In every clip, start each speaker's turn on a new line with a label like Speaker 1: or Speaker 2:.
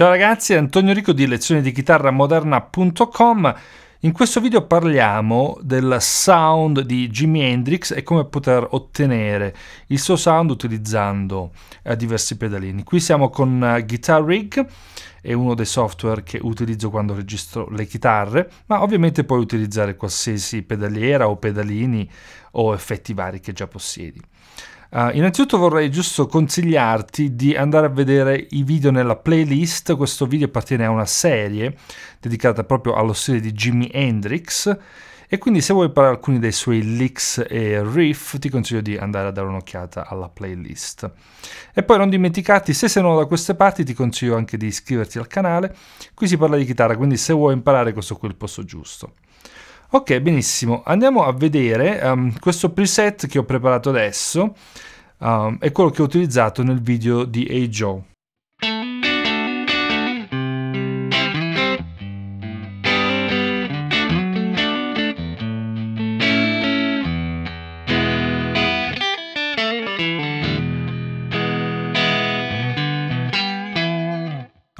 Speaker 1: Ciao ragazzi, Antonio Rico di lezioni di chitarra moderna.com. In questo video parliamo del sound di Jimi Hendrix e come poter ottenere il suo sound utilizzando eh, diversi pedalini. Qui siamo con eh, Guitar Rig, è uno dei software che utilizzo quando registro le chitarre, ma ovviamente puoi utilizzare qualsiasi pedaliera o pedalini o effetti vari che già possiedi. Uh, innanzitutto vorrei giusto consigliarti di andare a vedere i video nella playlist, questo video appartiene a una serie dedicata proprio allo stile di Jimi Hendrix e quindi se vuoi imparare alcuni dei suoi licks e riff ti consiglio di andare a dare un'occhiata alla playlist. E poi non dimenticarti, se sei nuovo da queste parti ti consiglio anche di iscriverti al canale, qui si parla di chitarra, quindi se vuoi imparare questo qui è il posto giusto. Ok, benissimo. Andiamo a vedere um, questo preset che ho preparato adesso. Um, è quello che ho utilizzato nel video di Hey Joe. thank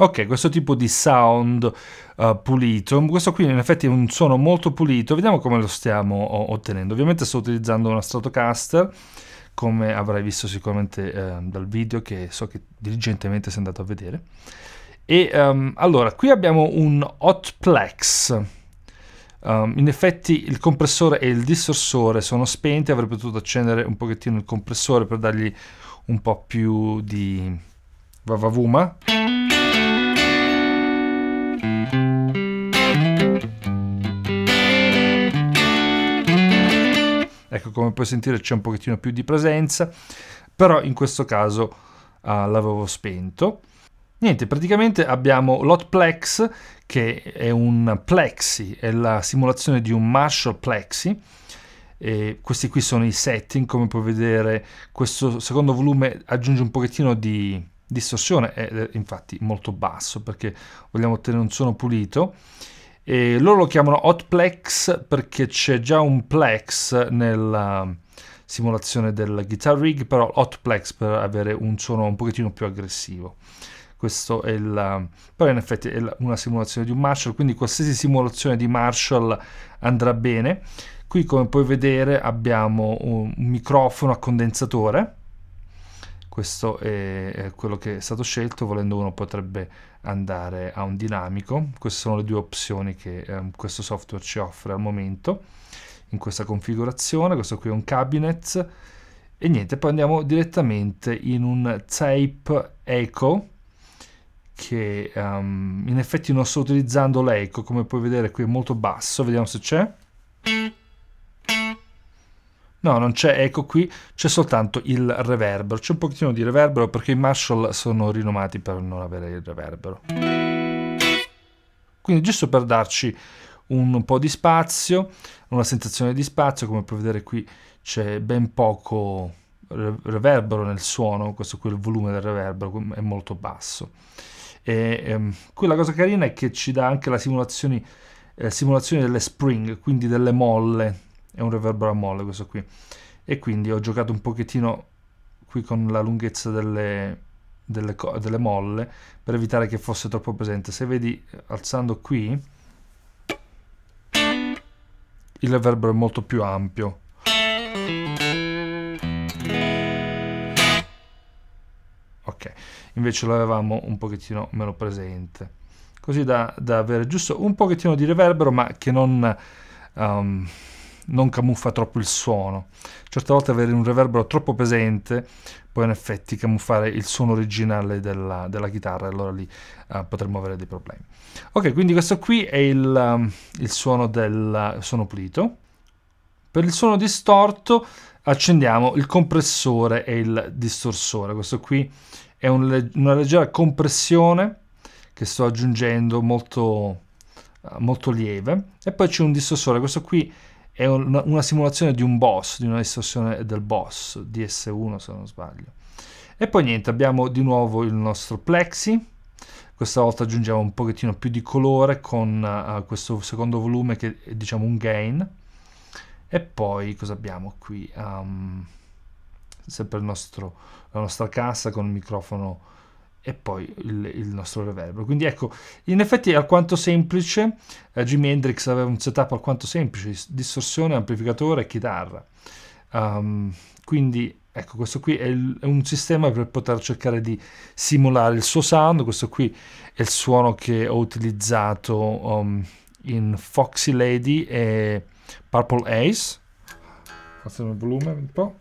Speaker 1: Ok, questo tipo di sound uh, pulito, questo qui in effetti è un suono molto pulito, vediamo come lo stiamo ottenendo. Ovviamente sto utilizzando una Stratocaster, come avrai visto sicuramente eh, dal video che so che diligentemente sei andato a vedere. E um, allora, qui abbiamo un Hotplex. Um, ehm, in effetti il compressore e il distorsore sono spenti, avrei potuto accendere un pochettino il compressore per dargli un po' più di vavavuma. Ecco, come puoi sentire c'è un pochettino più di presenza, però in questo caso ah, l'avevo spento. Niente, praticamente abbiamo l'Hotplex, che è un plexi, è la simulazione di un Marshall plexi, e questi qui sono i setting, come puoi vedere questo secondo volume aggiunge un pochettino di distorsione è infatti molto basso perché vogliamo ottenere un suono pulito. E loro lo chiamano hotplex perché c'è già un plex nella simulazione del guitar rig, però hotplex per avere un suono un pochettino più aggressivo. Questo è il... però in effetti è una simulazione di un Marshall, quindi qualsiasi simulazione di Marshall andrà bene. Qui come puoi vedere abbiamo un microfono a condensatore questo è quello che è stato scelto, volendo uno potrebbe andare a un dinamico, queste sono le due opzioni che eh, questo software ci offre al momento in questa configurazione, questo qui è un cabinet e niente, poi andiamo direttamente in un tape echo che um, in effetti non sto utilizzando l'eco come puoi vedere qui è molto basso, vediamo se c'è No, non c'è eco qui, c'è soltanto il reverbero. C'è un pochettino di reverbero perché i Marshall sono rinomati per non avere il reverbero. Quindi giusto per darci un po' di spazio, una sensazione di spazio, come puoi vedere qui c'è ben poco reverbero nel suono, questo qui è il volume del reverbero è molto basso. E, ehm, qui la cosa carina è che ci dà anche la simulazione, eh, simulazione delle spring, quindi delle molle è un reverbero a molle questo qui e quindi ho giocato un pochettino qui con la lunghezza delle, delle, delle molle per evitare che fosse troppo presente se vedi alzando qui il reverbero è molto più ampio ok invece lo avevamo un pochettino meno presente così da, da avere giusto un pochettino di reverbero ma che non um, non camuffa troppo il suono. Certe volte avere un reverbero troppo pesante può in effetti camuffare il suono originale della, della chitarra, allora lì uh, potremmo avere dei problemi. Ok, quindi questo qui è il, um, il suono del suono pulito. Per il suono distorto accendiamo il compressore e il distorsore. Questo qui è un, una leggera compressione che sto aggiungendo molto, eh, molto lieve. E poi c'è un distorsore, questo qui è una, una simulazione di un boss, di una distorsione del boss, DS1 se non sbaglio. E poi niente, abbiamo di nuovo il nostro plexi, questa volta aggiungiamo un pochettino più di colore con uh, questo secondo volume che è diciamo un gain. E poi cosa abbiamo qui? Um, sempre nostro, la nostra cassa con il microfono e poi il, il, nostro reverbero. Quindi ecco, in effetti è alquanto semplice, eh, Jimi Hendrix aveva un setup alquanto semplice, distorsione, amplificatore e chitarra. Um, quindi ecco, questo qui è, il, è, un sistema per poter cercare di simulare il suo sound, questo qui è il suono che ho utilizzato um, in Foxy Lady e Purple Ace. Facciamo il volume un po'.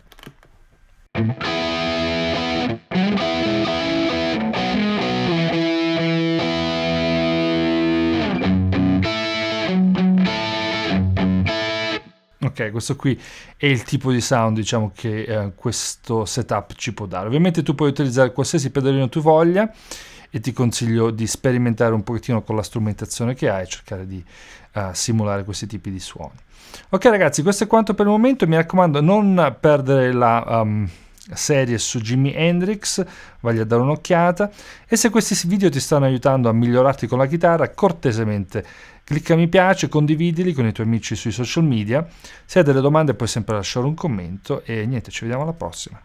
Speaker 1: ok, questo qui è il tipo di sound diciamo che eh, questo setup ci può dare. Ovviamente tu puoi utilizzare qualsiasi pedalino tu voglia e ti consiglio di sperimentare un pochettino con la strumentazione che hai e cercare di uh, simulare questi tipi di suoni. Ok ragazzi, questo è quanto per il momento, mi raccomando non perdere la... Um, serie su Jimi Hendrix, vagli a dare un'occhiata e se questi video ti stanno aiutando a migliorarti con la chitarra, cortesemente clicca mi piace, condividili con i tuoi amici sui social media, se hai delle domande puoi sempre lasciare un commento e niente, ci vediamo alla prossima.